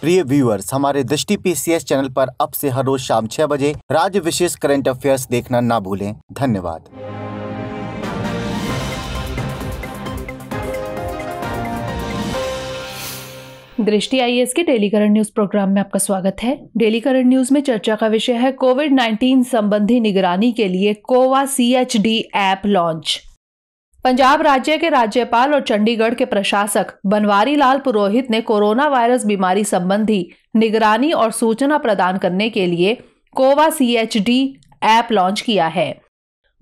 प्रिय व्यूअर्स हमारे दृष्टि पीसीएस चैनल पर अब से हर रोज शाम छह बजे राज्य विशेष करंट अफेयर्स देखना ना भूलें धन्यवाद दृष्टि आईएएस के डेली करंट न्यूज प्रोग्राम में आपका स्वागत है डेली करंट न्यूज में चर्चा का विषय है कोविड 19 संबंधी निगरानी के लिए Cova C H D app launch Punjab राज्य के राज्यपाल और चंडीगढ़ के प्रशासक बनवारी लाल पुरोहित ने कोरोना वायरस बीमारी संबंधी निगरानी और सूचना प्रदान करने के लिए Cova C H D app launch किया है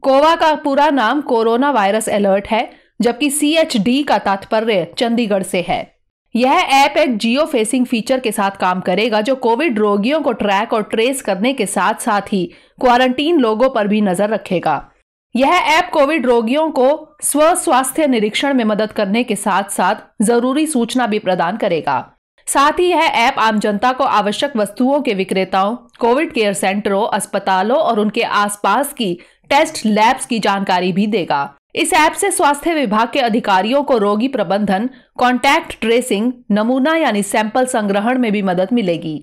कोवा का पूरा नाम कोरोना वायरस अलर्ट है जबकि सी एच डी का तात्पर्य चंडीगढ़ से है यह ऐप एक जियो फेसिंग फीचर के साथ काम करेगा जो कोविड रोगियों को ट्रैक और ट्रेस करने के साथ साथ ही क्वारंटीन लोगों पर भी नजर रखेगा यह ऐप कोविड रोगियों को स्व स्वास्थ्य निरीक्षण में मदद करने के साथ साथ जरूरी सूचना भी प्रदान करेगा साथ ही यह ऐप आम जनता को आवश्यक वस्तुओं के विक्रेताओं कोविड केयर सेंटरों अस्पतालों और उनके आसपास की टेस्ट लैब्स की जानकारी भी देगा इस ऐप से स्वास्थ्य विभाग के अधिकारियों को रोगी प्रबंधन कॉन्टैक्ट ट्रेसिंग नमूना यानी सैंपल संग्रहण में भी मदद मिलेगी